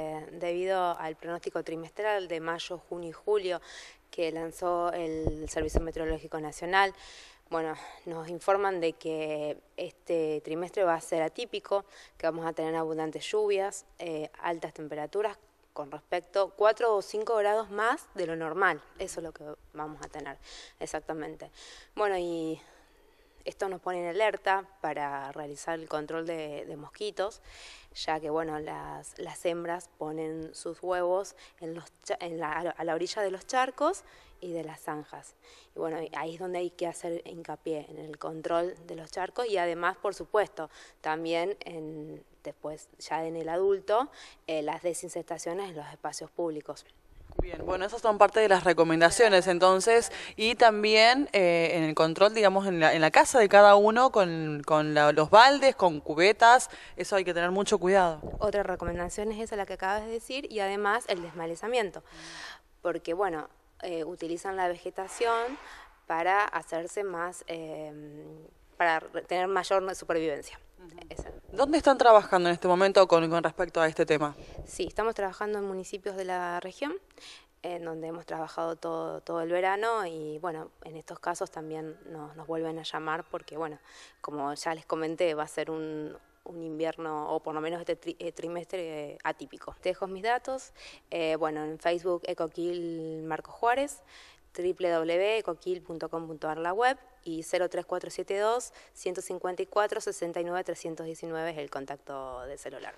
Eh, debido al pronóstico trimestral de mayo, junio y julio que lanzó el Servicio Meteorológico Nacional, bueno, nos informan de que este trimestre va a ser atípico, que vamos a tener abundantes lluvias, eh, altas temperaturas con respecto 4 o 5 grados más de lo normal. Eso es lo que vamos a tener, exactamente. Bueno, y esto nos pone en alerta para realizar el control de, mosquitos, ya que bueno, las, hembras ponen sus huevos a la orilla de los charcos y de las zanjas. Y bueno, ahí es donde hay que hacer hincapié en el control de los charcos y además, por supuesto, también en, después ya en el adulto, eh, las desinsectaciones en los espacios públicos. Bien, bueno, esas son parte de las recomendaciones entonces y también eh, en el control, digamos, en la, casa de cada uno con, los baldes, con cubetas, eso hay que tener mucho cuidado. Otra recomendación es esa la que acabas de decir y además el desmalezamiento, porque bueno, eh, utilizan la vegetación para hacerse más, eh, para tener mayor supervivencia. ¿Dónde están trabajando en este momento con, respecto a este tema? Sí, estamos trabajando en municipios de la región, en donde hemos trabajado todo, todo el verano y bueno, en estos casos también nos, vuelven a llamar porque bueno, como ya les comenté, va a ser un, un invierno, o por lo menos este eh, trimestre atípico. Te dejo mis datos. Eh, bueno, en Facebook Ecoquil Marco Juárez, www.coquil.com.ar la web y 03472 154 69 319 es el contacto de celular.